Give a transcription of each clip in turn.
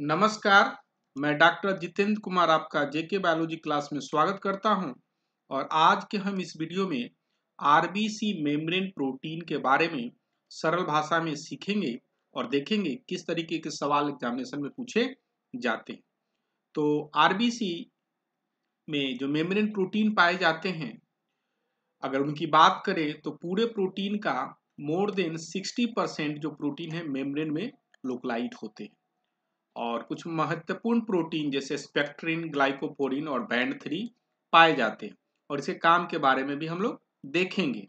नमस्कार मैं डॉक्टर जितेंद्र कुमार आपका जेके बायोलॉजी क्लास में स्वागत करता हूं और आज के हम इस वीडियो में आरबीसी मेम्ब्रेन प्रोटीन के बारे में सरल भाषा में सीखेंगे और देखेंगे किस तरीके के सवाल एग्जामिनेशन में पूछे जाते हैं तो आरबीसी में जो मेम्ब्रेन प्रोटीन पाए जाते हैं अगर उनकी बात करें तो पूरे प्रोटीन का मोर देन सिक्सटी परसेंट जो प्रोटीन है मेम्ब्रेन में लोकलाइट होते हैं और कुछ महत्वपूर्ण प्रोटीन जैसे स्पेक्ट्रिन ग्लाइकोपोरिन और बैंड थ्री पाए जाते हैं और इसे काम के बारे में भी हम लोग देखेंगे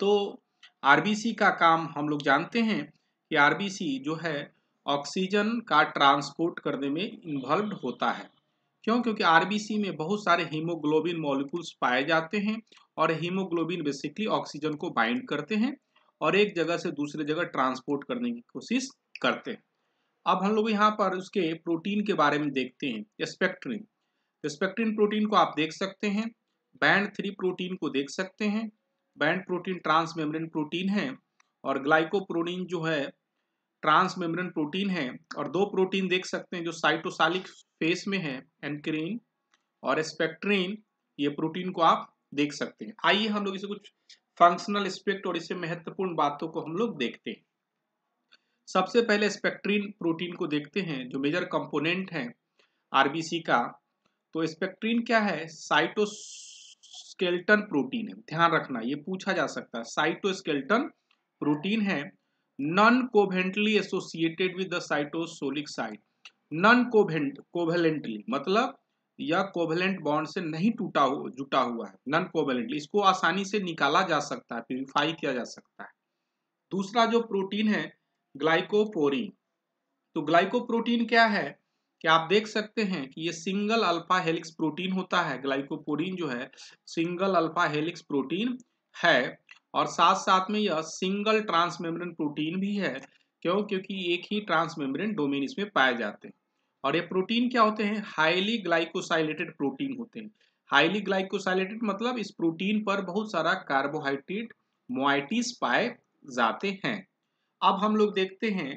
तो आरबीसी का काम हम लोग जानते हैं कि आरबीसी जो है ऑक्सीजन का ट्रांसपोर्ट करने में इन्वॉल्व होता है क्यों क्योंकि आरबीसी में बहुत सारे हीमोग्लोबिन मॉलिक्यूल्स पाए जाते हैं और हीमोग्लोबिन बेसिकली ऑक्सीजन को बाइंड करते हैं और एक जगह से दूसरे जगह ट्रांसपोर्ट करने की कोशिश करते हैं अब हम लोग यहाँ पर उसके प्रोटीन के बारे में देखते हैं स्पेक्ट्रिन स्पेक्ट्रिन प्रोटीन को आप देख सकते हैं बैंड थ्री प्रोटीन को देख सकते हैं बैंड प्रोटीन ट्रांसमेम्ब्रेन प्रोटीन है और ग्लाइकोप्रोटीन जो है ट्रांसमेम्ब्रेन प्रोटीन है और दो प्रोटीन देख सकते हैं जो साइटोसालिक फेस में है एनक्रीन और स्पेक्ट्रीन ये प्रोटीन को आप देख सकते हैं आइए हम लोग इसे कुछ फंक्शनल एस्पेक्ट और इसे महत्वपूर्ण बातों को हम लोग देखते हैं सबसे पहले स्पेक्ट्रीन प्रोटीन को देखते हैं जो मेजर कंपोनेंट है आरबीसी का तो स्पेक्ट्रीन क्या है साइटोस्केल्टन प्रोटीन है ध्यान रखना ये पूछा जा सकता है साइटोस्केल्टन प्रोटीन है non covalently associated with the cytosolic side non covalent covalently मतलब यह कोवेलेंट बॉन्ड से नहीं टूटा हु, जुटा हुआ है नॉन कोवेलेंटली इसको आसानी से निकाला जा सकता है प्यूरिफाई किया जा सकता है दूसरा जो प्रोटीन है ग्लाइकोपोरीन तो ग्लाइकोप्रोटीन क्या है कि आप देख सकते हैं कि ये सिंगल अल्फा हेलिक्स प्रोटीन होता है ग्लाइकोपोरिन जो है सिंगल अल्फा हेलिक्स प्रोटीन है और साथ साथ में यह सिंगल ट्रांसमेम्ब्रेन प्रोटीन भी है क्यों क्योंकि एक ही ट्रांसमेम्ब्रेन डोमेन इसमें पाए जाते हैं और ये प्रोटीन क्या होते हैं हाईली ग्लाइकोसाइलेटेड प्रोटीन होते हैं हाईली ग्लाइकोसाइलेटेड मतलब इस प्रोटीन पर बहुत सारा कार्बोहाइड्रेट मोइटीज पाए जाते हैं अब हम लोग देखते हैं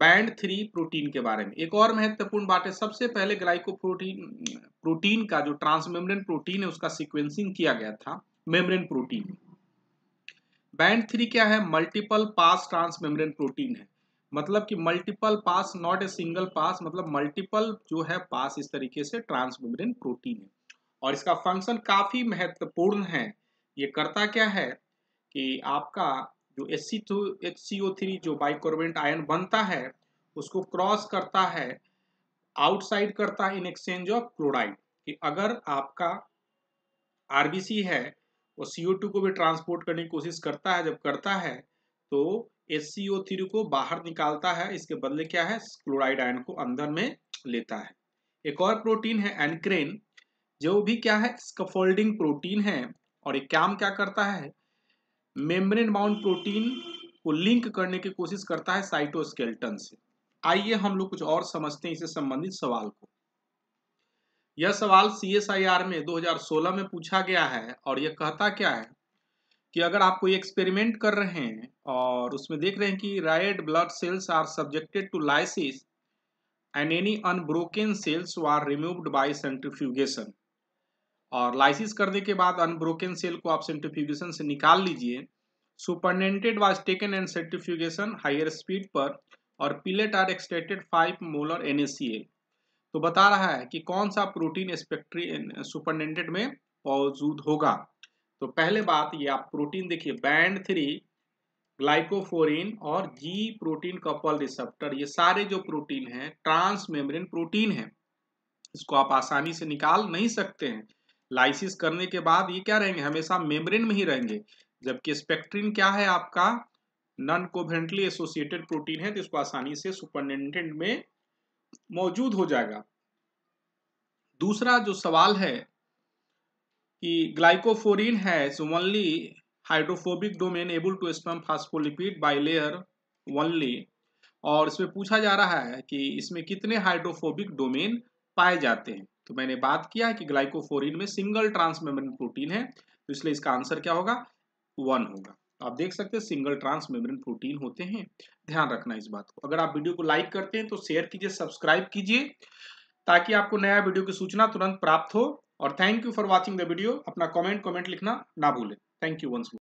बैंड थ्री प्रोटीन के बारे में एक और महत्वपूर्ण बात है सबसे पहले ग्लाइको प्रोटीन का जो ट्रांसमेम्ब्रेन प्रोटीन है उसका सिक्वेंसिंग किया गया था मेम्ब्रेन प्रोटीन बैंड थ्री क्या है मल्टीपल पास ट्रांसमेम्ब्रेन प्रोटीन है मतलब कि multiple pass not a single pass मतलब मल्टीपल जो है पास इस तरीके से ट्रांसमेम्ब्रेन प्रोटीन है और इसका फंक्शन काफी महत्वपूर्ण है ये करता क्या है कि आपका जो S C H C O three जो बाइकोर्बोनेट आयन बनता है उसको क्रॉस करता है आउटसाइड करता है इन एक्सचेंज ऑफ क्लोराइड कि अगर आपका आरबीसी है वो सीओ टू को भी ट्रांसपोर्ट करने की कोशिश करता है जब करता है तो एस थ्री को बाहर निकालता है इसके बदले क्या है क्लोराइड आयन को अंदर में लेता है एक और प्रोटीन है एनक्रेन जो भी क्या है स्कफोल्डिंग प्रोटीन है और ये काम क्या करता है मेम्ब्रेन बाउंड प्रोटीन को लिंक करने की कोशिश करता है साइटोस्केल्टन से आइए हम लोग कुछ और समझते हैं इससे संबंधित सवाल को यह सवाल सी में 2016 में पूछा गया है और यह कहता क्या है कि अगर आप कोई एक्सपेरिमेंट कर रहे हैं और उसमें देख रहे हैं कि red blood cells are subjected to lysis and any unbroken cells are removed by centrifugation और लाइसिस करने के बाद अनब्रोकन सेल को आप सेंट्रीफ्यूगेशन से निकाल लीजिए supernatant was taken and centrifugation higher speed पर और pellet are extracted five molar N तो बता रहा है कि कौन सा प्रोटीन स्पेक्ट्री सुपरनेटेड में मौजूद होगा तो पहले बात ये आप प्रोटीन देखिए बैंड थ्री ग्लाइकोफोरिन और जी प्रोटीन कपल रिसेप्टर ये सारे जो प्रोटीन हैं ट्रांस मेम्ब्रेन प्रोटीन है इसको आप आसानी से निकाल नहीं सकते हैं लाइसिस करने के बाद ये क्या रहेंगे हमेशा मेम्ब्रेन में ही रहेंगे जबकि स्पेक्ट्रिन क्या है आपका नॉन कोवेंटली एसोसिएटेड प्रोटीन है तो इसको आसानी से सुपरटेंडेंट में मौजूद हो जाएगा दूसरा जो सवाल है कि ग्लाइकोफोरिन है only hydrophobic domain able to span phospholipid bilayer only और इसमें पूछा जा रहा है कि इसमें कितने हाइड्रोफोबिक डोमेन पाए जाते हैं तो मैंने बात किया कि ग्लाइकोफोरिन में सिंगल ट्रांसमेम्ब्रेन प्रोटीन है तो इसलिए इसका आंसर क्या होगा वन होगा आप देख सकते हैं सिंगल ट्रांसमेम्ब्रेन प्रोटीन होते हैं ध्यान रखना इस बात को अगर आप वीडियो को लाइक करते हैं तो शेयर कीजिए सब्सक्राइब कीजिए ताकि आपको नया वीडियो की सूचना तुरंत प्राप्त हो और thank you for watching the video अपना कॉमेंट कॉमेंट लिखना ना भूले थैंक यू वंस